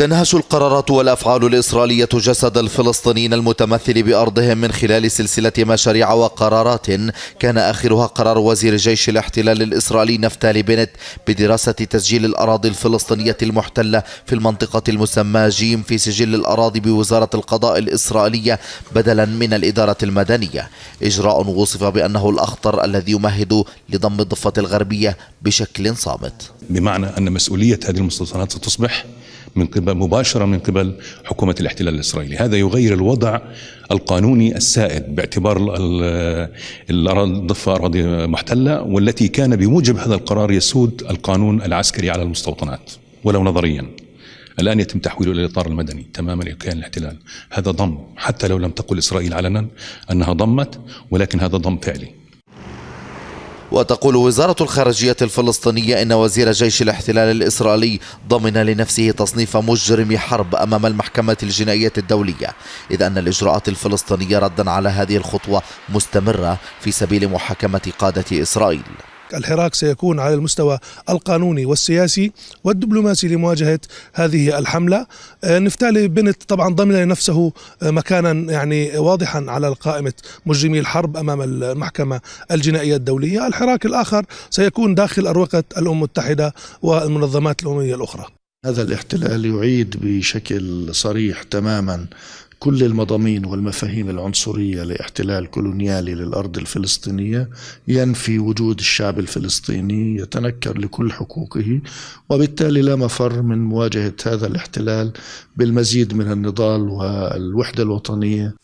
تنهش القرارات والأفعال الإسرائيلية جسد الفلسطينيين المتمثل بأرضهم من خلال سلسلة مشاريع وقرارات كان آخرها قرار وزير جيش الاحتلال الإسرائيلي نفتالي بنت بدراسة تسجيل الأراضي الفلسطينية المحتلة في المنطقة المسمى جيم في سجل الأراضي بوزارة القضاء الإسرائيلية بدلا من الإدارة المدنية إجراء وصف بأنه الأخطر الذي يمهد لضم الضفة الغربية بشكل صامت بمعنى أن مسؤولية هذه المستوطنات ستصبح من قبل مباشرة من قبل حكومة الاحتلال الإسرائيلي هذا يغير الوضع القانوني السائد باعتبار الضفة أراضي محتلة والتي كان بموجب هذا القرار يسود القانون العسكري على المستوطنات ولو نظريا الآن يتم تحويله إلى الإطار المدني تماما لكيان الاحتلال هذا ضم حتى لو لم تقل إسرائيل علنا أنها ضمت ولكن هذا ضم فعلي وتقول وزارة الخارجية الفلسطينية إن وزير جيش الاحتلال الإسرائيلي ضمن لنفسه تصنيف مجرم حرب أمام المحكمة الجنائية الدولية إذ أن الإجراءات الفلسطينية ردا على هذه الخطوة مستمرة في سبيل محاكمة قادة إسرائيل الحراك سيكون على المستوى القانوني والسياسي والدبلوماسي لمواجهة هذه الحملة آه، نفتالي بنت طبعا ضمن لنفسه آه، مكانا يعني واضحا على قائمة مجرمي الحرب أمام المحكمة الجنائية الدولية الحراك الآخر سيكون داخل أروقة الأمم المتحدة والمنظمات الأممية الأخرى هذا الاحتلال يعيد بشكل صريح تماما كل المضامين والمفاهيم العنصرية لاحتلال كولونيالي للأرض الفلسطينية ينفي وجود الشعب الفلسطيني يتنكر لكل حقوقه وبالتالي لا مفر من مواجهة هذا الاحتلال بالمزيد من النضال والوحدة الوطنية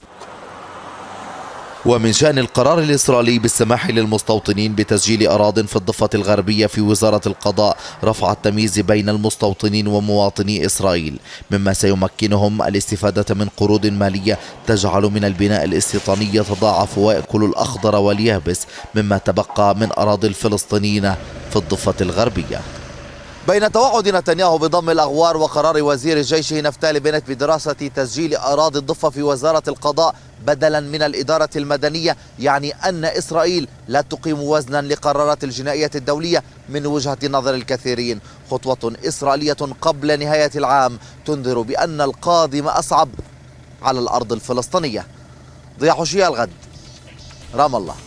ومن شأن القرار الإسرائيلي بالسماح للمستوطنين بتسجيل أراض في الضفة الغربية في وزارة القضاء رفع التمييز بين المستوطنين ومواطني إسرائيل مما سيمكنهم الاستفادة من قروض مالية تجعل من البناء الاستيطاني يتضاعف ويأكل الأخضر واليابس مما تبقى من أراضي الفلسطينيين في الضفة الغربية بين توعد نتنياهو بضم الأغوار وقرار وزير الجيش نفتالي بنت بدراسة تسجيل أراضي الضفة في وزارة القضاء بدلا من الإدارة المدنية يعني أن إسرائيل لا تقيم وزنا لقرارات الجنائية الدولية من وجهة نظر الكثيرين خطوة إسرائيلية قبل نهاية العام تنذر بأن القادم أصعب على الأرض الفلسطينية ضياء الغد رام الله